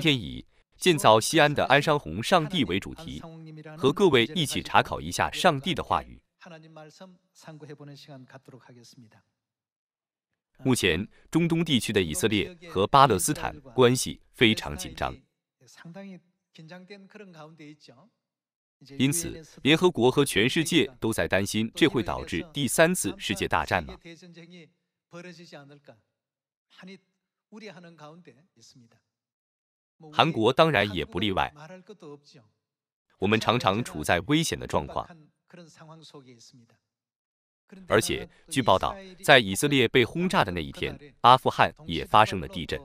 今天以建造西安的安商红上帝为主题，和各位一起查考一下上帝的话语。目前中东地区的以色列和巴勒斯坦关系非常紧张，因此联合国和全世界都在担心这会导致第三次世界大战吗？韩国当然也不例外。我们常常处在危险的状况，而且据报道，在以色列被轰炸的那一天，阿富汗也发生了地震。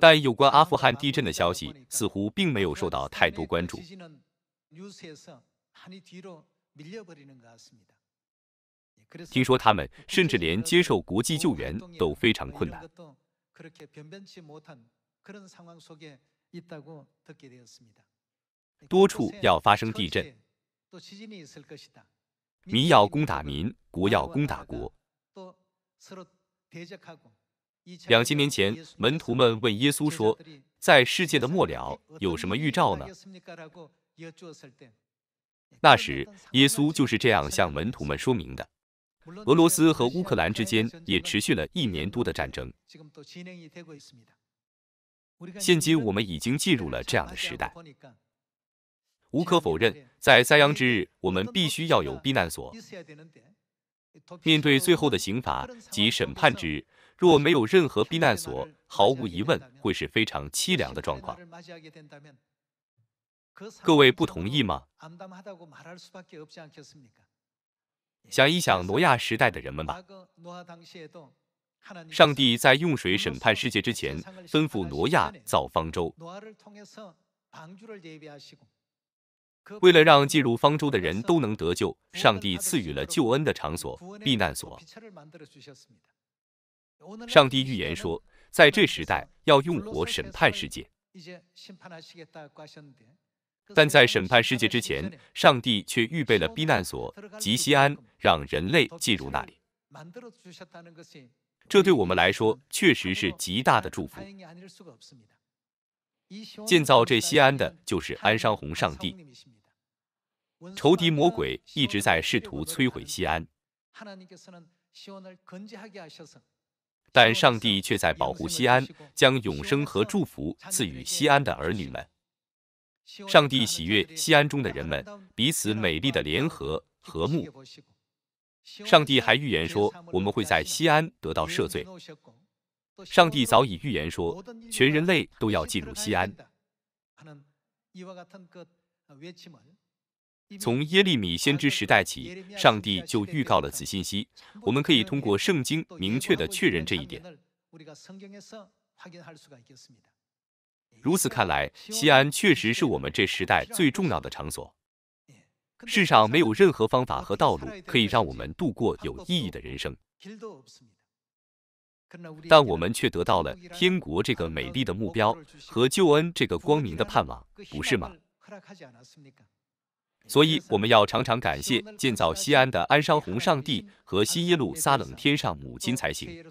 但有关阿富汗地震的消息似乎并没有受到太多关注。听说他们甚至连接受国际救援都非常困难。多处要发生地震，民要攻打民，国要攻打国。两千年前，门徒们问耶稣说：“在世界的末了有什么预兆呢？”那时，耶稣就是这样向门徒们说明的。俄罗斯和乌克兰之间也持续了一年多的战争。现今我们已经进入了这样的时代。无可否认，在灾殃之日，我们必须要有避难所。面对最后的刑罚及审判之日，若没有任何避难所，毫无疑问会是非常凄凉的状况。各位不同意吗？想一想挪亚时代的人们吧。上帝在用水审判世界之前，吩咐挪亚造方舟，为了让进入方舟的人都能得救，上帝赐予了救恩的场所、避难所。上帝预言说，在这时代要用火审判世界。但在审判世界之前，上帝却预备了避难所即西安，让人类进入那里。这对我们来说确实是极大的祝福。建造这西安的就是安商红上帝。仇敌魔鬼一直在试图摧毁西安，但上帝却在保护西安，将永生和祝福赐予西安的儿女们。上帝喜悦西安中的人们彼此美丽的联合和睦。上帝还预言说，我们会在西安得到赦罪。上帝早已预言说，全人类都要进入西安。从耶利米先知时代起，上帝就预告了此信息。我们可以通过圣经明确的确认这一点。如此看来，西安确实是我们这时代最重要的场所。世上没有任何方法和道路可以让我们度过有意义的人生，但我们却得到了天国这个美丽的目标和救恩这个光明的盼望，不是吗？所以我们要常常感谢建造西安的安商红上帝和新耶路撒冷天上母亲才行。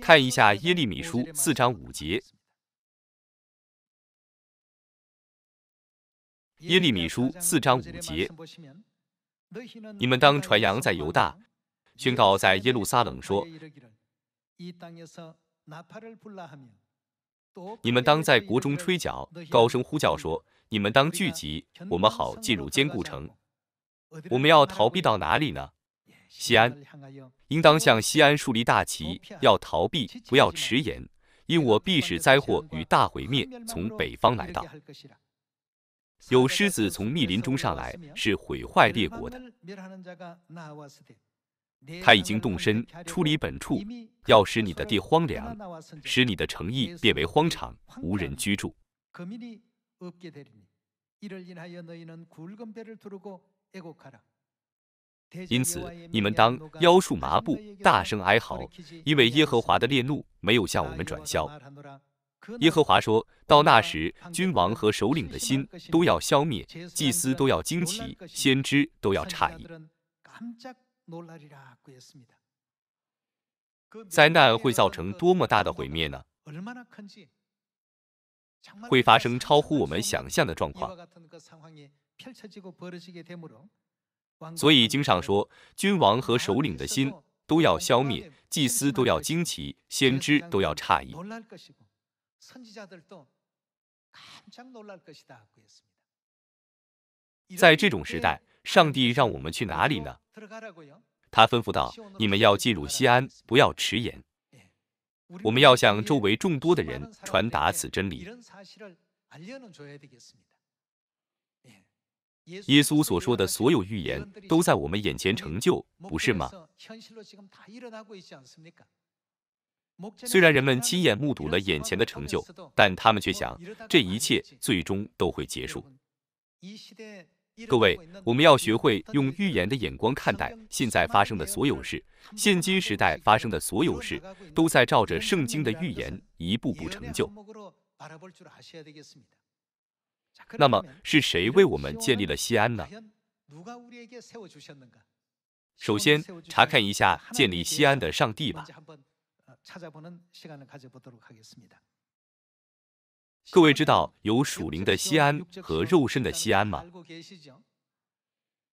看一下耶利米书四章五节。耶利米书四章五节，你们当传扬在犹大，宣告在耶路撒冷说，你们当在国中吹角，高声呼叫说，你们当聚集，我们好进入坚固城。我们要逃避到哪里呢？西安应当向西安树立大旗，要逃避，不要迟延，因我必使灾祸与大毁灭从北方来到。有狮子从密林中上来，是毁坏列国的。他已经动身出离本处，要使你的地荒凉，使你的城邑变为荒场，无人居住。因此，你们当腰束麻布，大声哀嚎，因为耶和华的烈怒没有向我们转消。耶和华说：“到那时，君王和首领的心都要消灭，祭司都要惊奇，先知都要诧异。灾难会造成多么大的毁灭呢？会发生超乎我们想象的状况。”所以经上说，君王和首领的心都要消灭，祭司都要惊奇，先知都要诧异。在这种时代，上帝让我们去哪里呢？他吩咐道：“你们要进入西安，不要迟延。我们要向周围众多的人传达此真理。”耶稣所说的所有预言都在我们眼前成就，不是吗？虽然人们亲眼目睹了眼前的成就，但他们却想这一切最终都会结束。各位，我们要学会用预言的眼光看待现在发生的所有事。现今时代发生的所有事，都在照着圣经的预言一步步成就。那么是谁为我们建立了西安呢？首先查看一下建立西安的上帝吧。各位知道有属灵的西安和肉身的西安吗？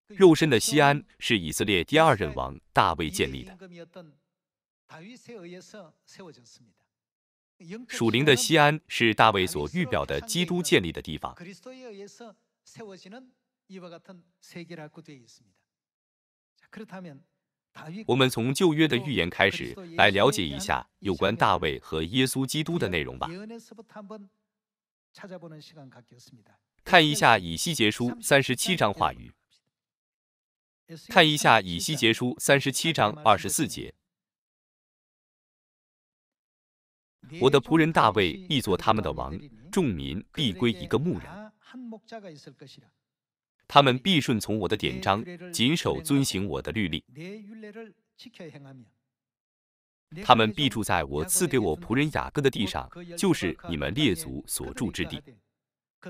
肉身的西安是以色列第二任王大卫建立的。属灵的西安是大卫所预表的基督建立的地方。我们从旧约的预言开始，来了解一下有关大卫和耶稣基督的内容吧。看一下以西结书三十七章话语，看一下以西结书三十七章二十四节。我的仆人大卫必作他们的王，众民必归一个牧人，他们必顺从我的典章，谨守遵行我的律例。他们必住在我赐给我仆人雅各的地上，就是你们列祖所住之地。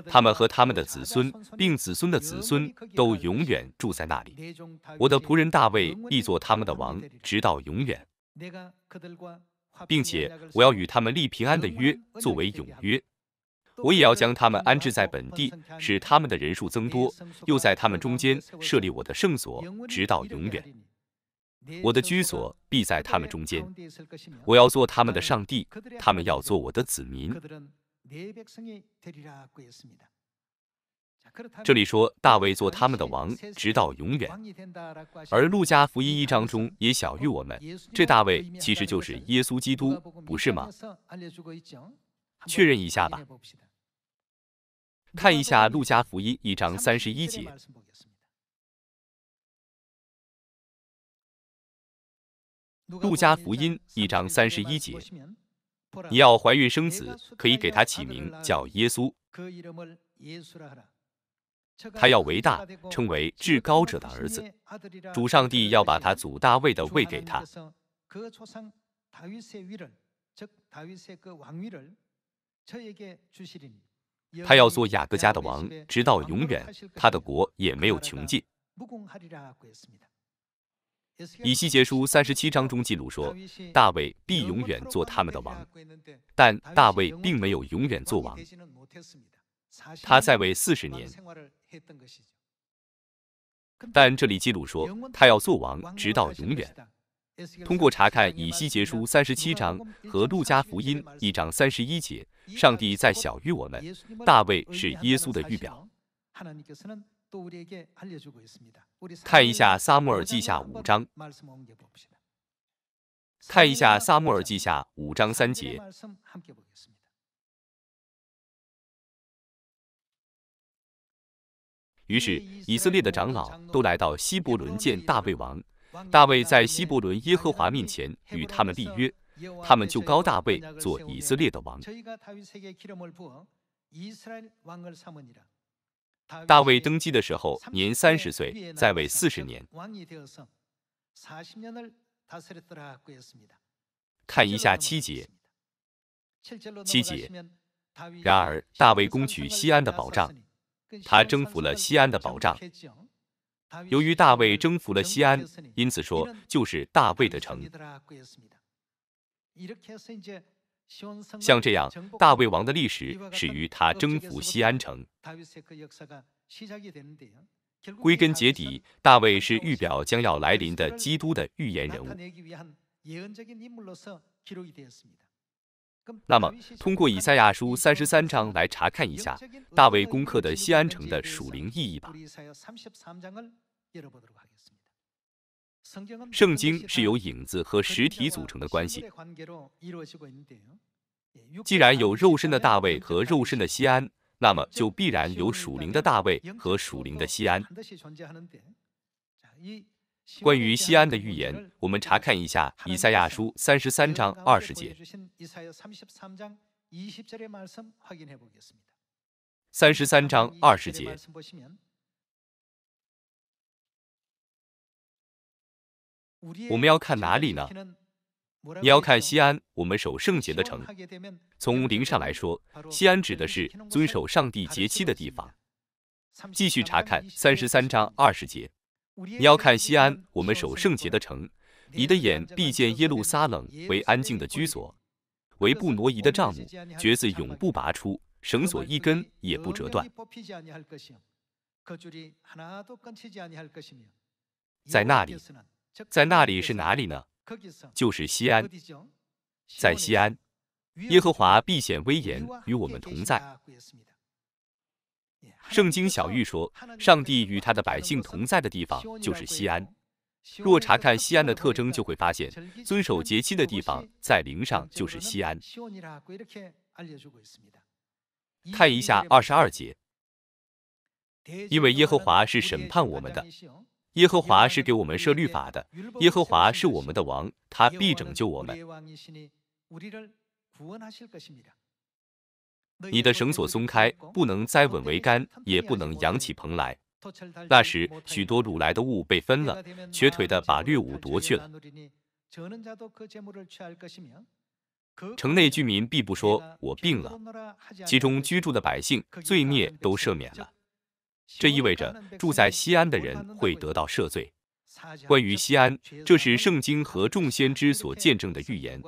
他们和他们的子孙，并子孙的子孙，都永远住在那里。我的仆人大卫必作他们的王，直到永远。并且我要与他们立平安的约，作为永约。我也要将他们安置在本地，使他们的人数增多，又在他们中间设立我的圣所，直到永远。我的居所必在他们中间。我要做他们的上帝，他们要做我的子民。这里说大卫做他们的王，直到永远。而路加福音一章中也小喻我们，这大卫其实就是耶稣基督，不是吗？确认一下吧，看一下路加福音一章三十一节。路加福音一章三十一节，你要怀孕生子，可以给他起名叫耶稣。他要为大，称为至高者的儿子。主上帝要把他祖大卫的位给他。他要做雅各家的王，直到永远，他的国也没有穷尽。以西结书三十七章中记录说，大卫必永远做他们的王，但大卫并没有永远做王。他在位四十年。但这里记录说，他要做王直到永远。通过查看以西结书三十七章和路加福音一章三十一节，上帝在小于我们，大卫是耶稣的预表。看一下撒母尔记下五章，看一下撒母尔记下五章三节。于是，以色列的长老都来到希伯伦见大卫王。大卫在希伯伦耶和华面前与他们立约，他们就高大卫做以色列的王。大卫登基的时候年三十岁，在位四十年。看一下七节。七节。然而，大卫攻取西安的保障。他征服了西安的保障。由于大卫征服了西安，因此说就是大卫的城。像这样，大卫王的历史始于他征服西安城。归根结底，大卫是预表将要来临的基督的预言人物。那么，通过以赛亚书三十三章来查看一下大卫攻克的西安城的属灵意义吧。圣经是由影子和实体组成的关系。既然有肉身的大卫和肉身的西安，那么就必然有属灵的大卫和属灵的西安。关于西安的预言，我们查看一下以赛亚书三十三章二十节。三十三章二十节，我们要看哪里呢？你要看西安，我们守圣洁的城。从灵上来说，西安指的是遵守上帝节期的地方。继续查看三十三章二十节。你要看西安，我们守圣洁的城；你的眼必见耶路撒冷为安静的居所，为不挪移的帐幕，橛子永不拔出，绳索一根也不折断。在那里，在那里是哪里呢？就是西安。在西安，耶和华必显威严，与我们同在。圣经小玉说：“上帝与他的百姓同在的地方就是西安。若查看西安的特征，就会发现遵守节期的地方在灵上就是西安。看一下二十二节，因为耶和华是审判我们的，耶和华是给我们设律法的，耶和华是我们的王，他必拯救我们。”你的绳索松开，不能栽稳桅杆，也不能扬起蓬来。那时，许多掳来的物被分了，瘸腿的把掠物夺去了。城内居民必不说我病了。其中居住的百姓罪孽都赦免了。这意味着住在西安的人会得到赦罪。关于西安，这是圣经和众先知所见证的预言。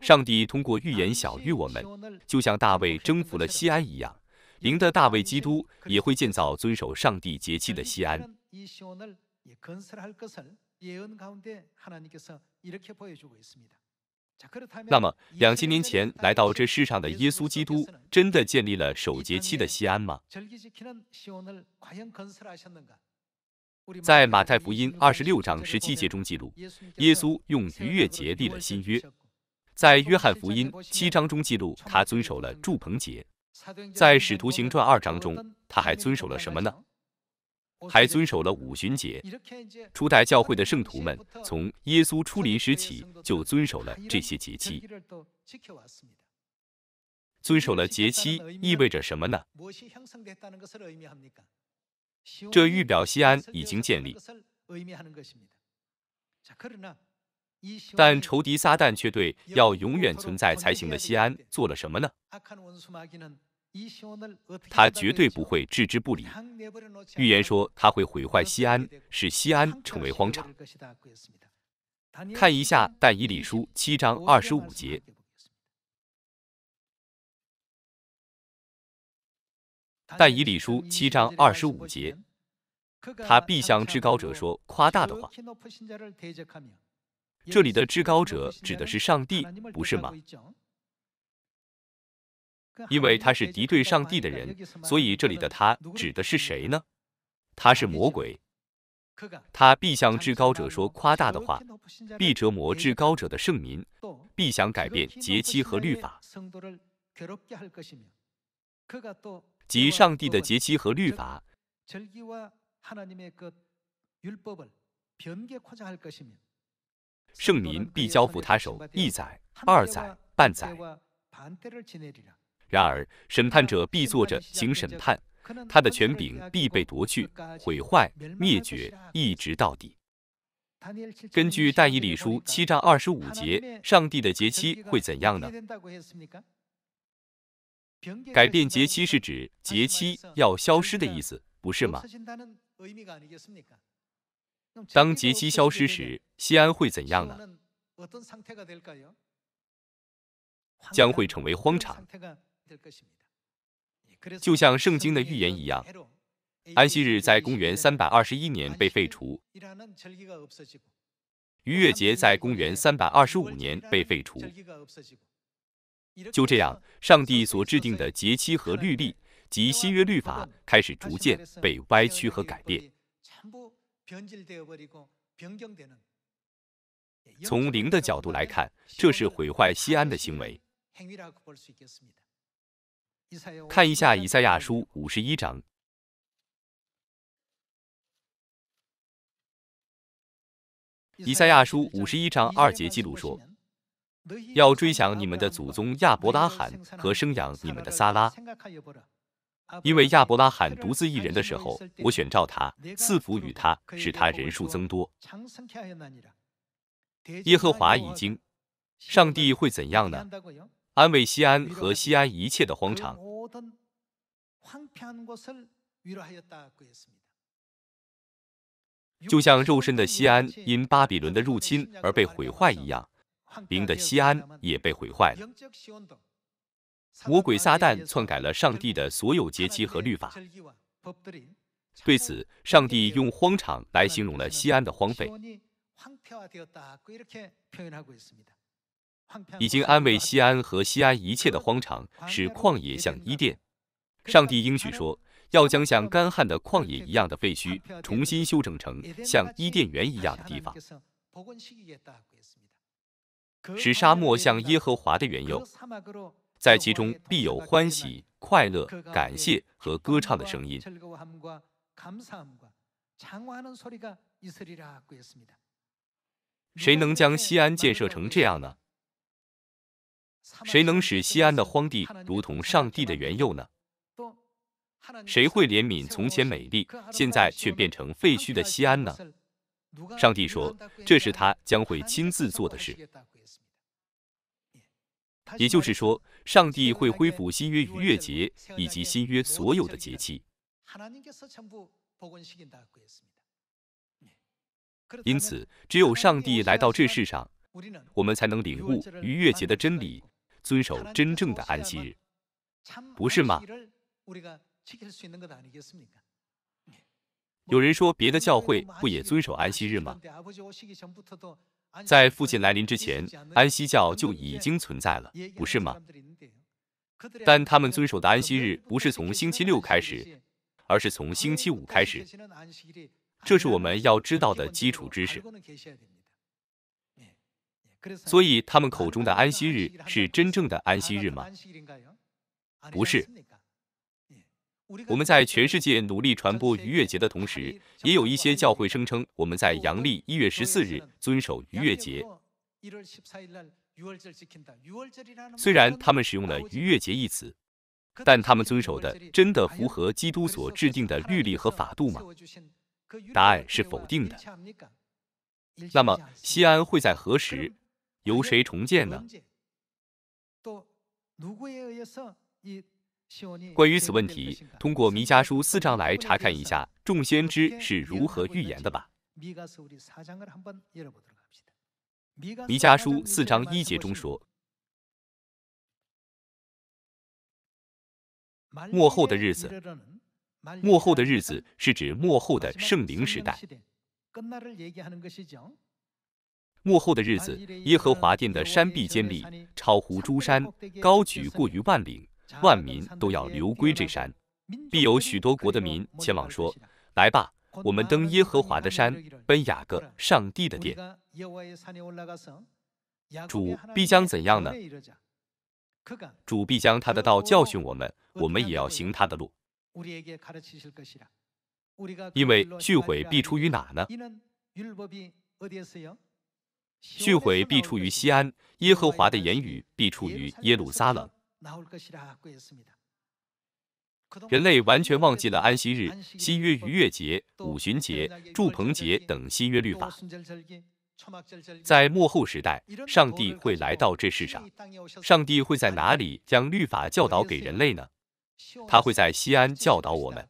上帝通过预言小谕我们，就像大卫征服了西安一样，赢得大卫基督也会建造遵守上帝节气的西安。那么两千年前来到这世上的耶稣基督，真的建立了守节期的西安吗？在马太福音二十六章十七节中记录，耶稣用逾越节立了新约；在约翰福音七章中记录，他遵守了祝棚节；在使徒行传二章中，他还遵守了什么呢？还遵守了五旬节。初代教会的圣徒们从耶稣出临时起就遵守了这些节期。遵守了节期意味着什么呢？这预表西安已经建立，但仇敌撒旦却对要永远存在才行的西安做了什么呢？他绝对不会置之不理。预言说他会毁坏西安，使西安成为荒场。看一下但以理书七章二十五节。但以礼书七章二十五节，他必向至高者说夸大的话。这里的至高者指的是上帝，不是吗？因为他是敌对上帝的人，所以这里的他指的是谁呢？他是魔鬼。他必向至高者说夸大的话，必折磨至高者的圣民，必想改变节期和律法。及上帝的节期和律法，圣民必交付他手一载、二载、半载。然而审判者必坐着行审判，他的权柄必被夺去、毁坏、灭绝，一直到底。根据《但以理书》七章二十五节，上帝的节期会怎样呢？改变节期是指节期要消失的意思，不是吗？当节期消失时，西安会怎样呢？将会成为荒场，就像圣经的预言一样。安息日在公元三百二十一年被废除，逾越节在公元三百二十五年被废除。就这样，上帝所制定的节期和律例及新约律法开始逐渐被歪曲和改变。从灵的角度来看，这是毁坏西安的行为。看一下以赛亚书五十一章。以赛亚书五十一章二节记录说。要追想你们的祖宗亚伯拉罕和生养你们的撒拉，因为亚伯拉罕独自一人的时候，我选召他，赐福与他，使他人数增多。耶和华已经，上帝会怎样呢？安慰西安和西安一切的荒场，就像肉身的西安因巴比伦的入侵而被毁坏一样。灵的西安也被毁坏了。魔鬼撒旦篡改了上帝的所有节期和律法。对此，上帝用荒场来形容了西安的荒废。已经安慰西安和西安一切的荒场，使旷野像伊甸。上帝应许说，要将像干旱的旷野一样的废墟重新修整成像伊甸园一样的地方。使沙漠像耶和华的原佑，在其中必有欢喜、快乐、感谢和歌唱的声音。谁能将西安建设成这样呢？谁能使西安的荒地如同上帝的原佑呢？谁会怜悯从前美丽、现在却变成废墟的西安呢？上帝说：“这是他将会亲自做的事。”也就是说，上帝会恢复新约逾越节以及新约所有的节气。因此，只有上帝来到这世上，我们才能领悟逾越节的真理，遵守真正的安息日，不是吗？有人说，别的教会不也遵守安息日吗？在父亲来临之前，安息教就已经存在了，不是吗？但他们遵守的安息日不是从星期六开始，而是从星期五开始，这是我们要知道的基础知识。所以，他们口中的安息日是真正的安息日吗？不是。我们在全世界努力传播逾越节的同时，也有一些教会声称我们在阳历一月十四日遵守逾越节。虽然他们使用了“逾越节”一词，但他们遵守的真的符合基督所制定的律例和法度吗？答案是否定的。那么，西安会在何时由谁重建呢？关于此问题，通过《弥迦书》四章来查看一下众先知是如何预言的吧。《弥迦书》四章一节中说：“末后的日子，末后的日子是指末后的圣灵时代。末后的日子，耶和华殿的山壁坚立，超乎诸山，高举过于万岭。”万民都要流归这山，必有许多国的民前往说：“来吧，我们登耶和华的山，奔雅各上帝的殿。”主必将怎样呢？主必将他的道教训我们，我们也要行他的路。因为训悔必出于哪呢？训悔必出于西安，耶和华的言语必出于耶路撒冷。人类完全忘记了安息日、新约逾越节、五旬节、祝棚节等新约律法。在末后时代，上帝会来到这世上，上帝会在哪里将律法教导给人类呢？他会在西安教导我们。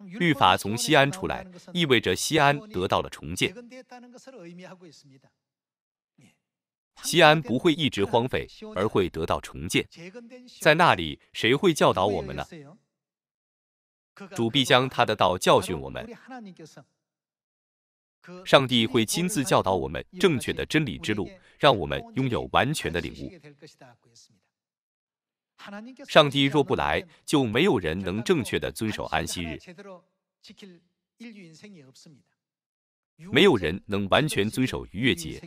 律法从西安出来，意味着西安得到了重建。西安不会一直荒废，而会得到重建。在那里，谁会教导我们呢？主必将他的道教训我们。上帝会亲自教导我们正确的真理之路，让我们拥有完全的领悟。上帝若不来，就没有人能正确的遵守安息日，没有人能完全遵守逾越节。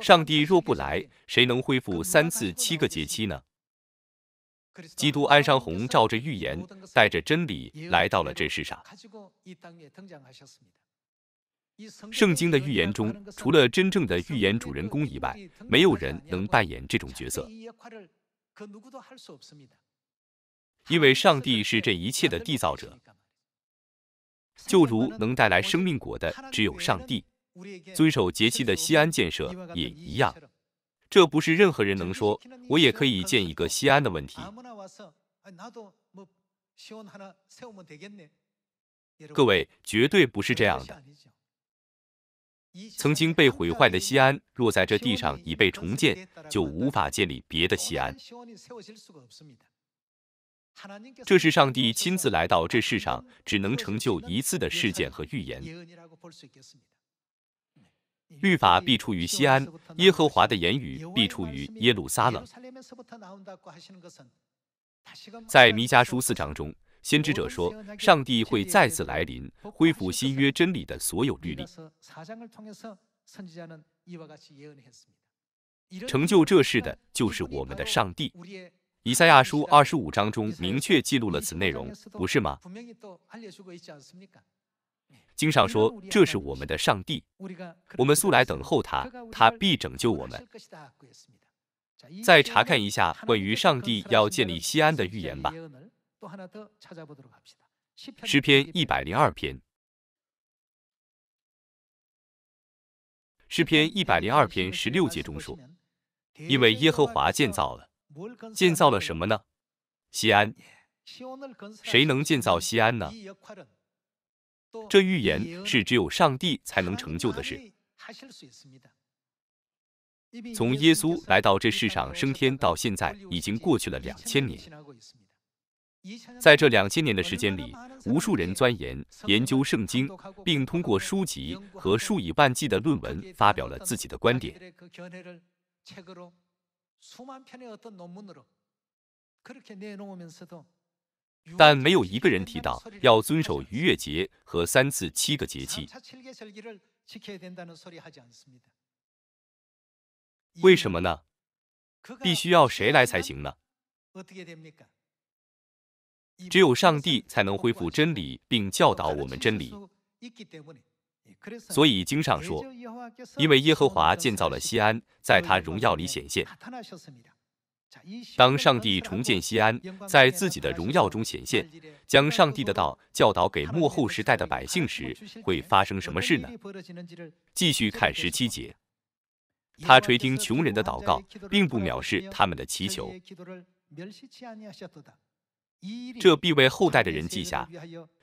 上帝若不来，谁能恢复三次七个节期呢？基督安商红，照着预言，带着真理来到了这世上。圣经的预言中，除了真正的预言主人公以外，没有人能扮演这种角色，因为上帝是这一切的缔造者。就如能带来生命果的，只有上帝。遵守节气的西安建设也一样，这不是任何人能说。我也可以建一个西安的问题。各位绝对不是这样的。曾经被毁坏的西安，若在这地上已被重建，就无法建立别的西安。这是上帝亲自来到这世上，只能成就一次的事件和预言。律法必出于西安，耶和华的言语必出于耶路撒冷。在弥迦书四章中，先知者说，上帝会再次来临，恢复新约真理的所有律例。成就这事的就是我们的上帝。以赛亚书二十五章中明确记录了此内容，不是吗？经上说，这是我们的上帝，我们素来等候他，他必拯救我们。再查看一下关于上帝要建立西安的预言吧。诗篇一百零二篇，诗篇一百零二篇十六节中说：“因为耶和华建造了，建造了什么呢？西安。谁能建造西安呢？”这预言是只有上帝才能成就的事。从耶稣来到这世上升天到现在，已经过去了两千年。在这两千年的时间里，无数人钻研研究圣经，并通过书籍和数以万计的论文发表了自己的观点。但没有一个人提到要遵守逾越节和三次七个节期。为什么呢？必须要谁来才行呢？只有上帝才能恢复真理并教导我们真理。所以经上说：“因为耶和华建造了西安，在他荣耀里显现。”当上帝重建西安，在自己的荣耀中显现，将上帝的道教导给幕后时代的百姓时，会发生什么事呢？继续看十七节，他垂听穷人的祷告，并不藐视他们的祈求。这必为后代的人记下，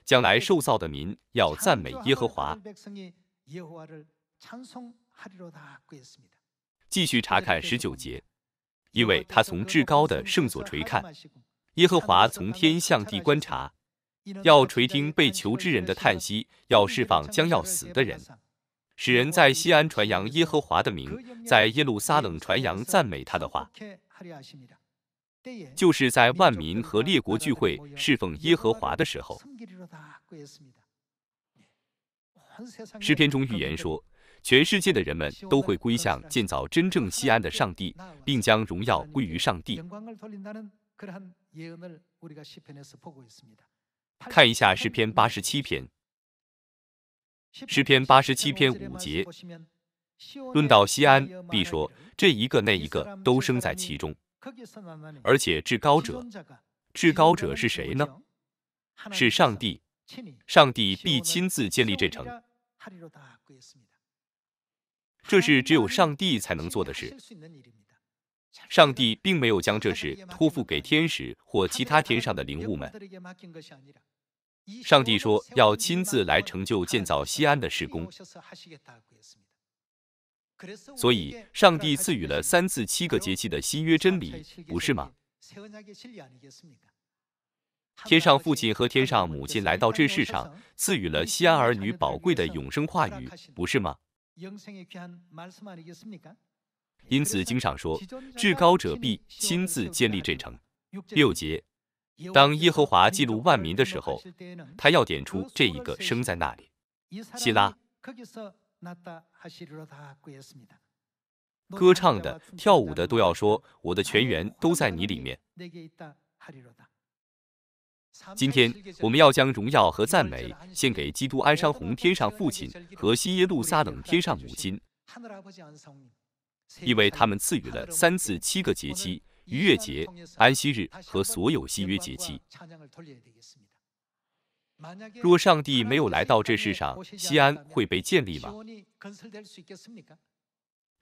将来受造的民要赞美耶和华。继续查看十九节。因为他从至高的圣所垂看，耶和华从天向地观察，要垂听被囚之人的叹息，要释放将要死的人，使人在西安传扬耶和华的名，在耶路撒冷传扬赞美他的话，就是在万民和列国聚会侍奉耶和华的时候。诗篇中预言说。全世界的人们都会归向建造真正西安的上帝，并将荣耀归于上帝。看一下诗篇八十七篇，诗篇八十七篇五节，论到西安，必说这一个那一个都生在其中，而且至高者，至高者是谁呢？是上帝，上帝必亲自建立这城。这是只有上帝才能做的事。上帝并没有将这事托付给天使或其他天上的灵物们。上帝说要亲自来成就建造西安的施工。所以，上帝赐予了三次七个节气的新约真理，不是吗？天上父亲和天上母亲来到这世上，赐予了西安儿女宝贵的永生话语，不是吗？因此，经上说，至高者必亲自建立这城。六节，当耶和华记录万民的时候，他要点出这一个生在那里。希拉，歌唱的、跳舞的都要说，我的全员都在你里面。今天，我们要将荣耀和赞美献给基督安山红天上父亲和新耶路撒冷天上母亲，因为他们赐予了三次七个节期：逾越节、安息日和所有新约节期。若上帝没有来到这世上，西安会被建立吗？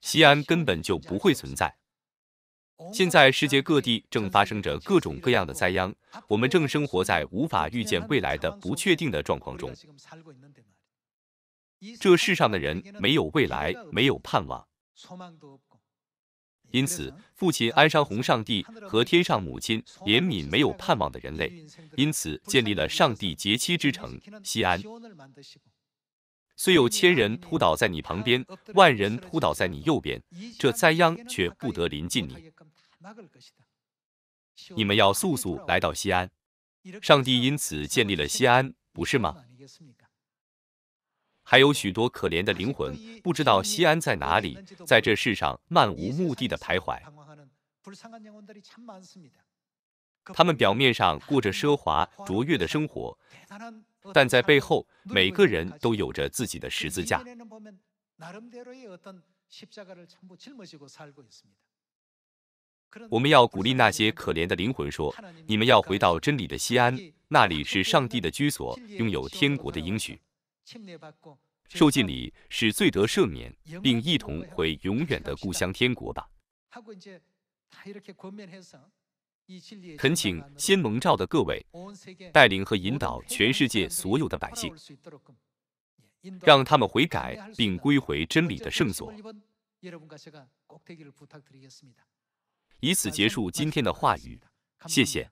西安根本就不会存在。现在世界各地正发生着各种各样的灾殃，我们正生活在无法预见未来的不确定的状况中。这世上的人没有未来，没有盼望。因此，父亲安商洪上帝和天上母亲怜悯没有盼望的人类，因此建立了上帝节妻之城西安。虽有千人扑倒在你旁边，万人扑倒在你右边，这灾殃却不得临近你。你们要速速来到西安，上帝因此建立了西安，不是吗？还有许多可怜的灵魂，不知道西安在哪里，在这世上漫无目的的徘徊。他们表面上过着奢华卓越的生活，但在背后，每个人都有着自己的十字架。我们要鼓励那些可怜的灵魂说：“你们要回到真理的西安，那里是上帝的居所，拥有天国的应许。受尽礼是最得赦免，并一同回永远的故乡天国吧。”恳请先盟召的各位带领和引导全世界所有的百姓，让他们悔改并归回真理的圣所。以此结束今天的话语，谢谢。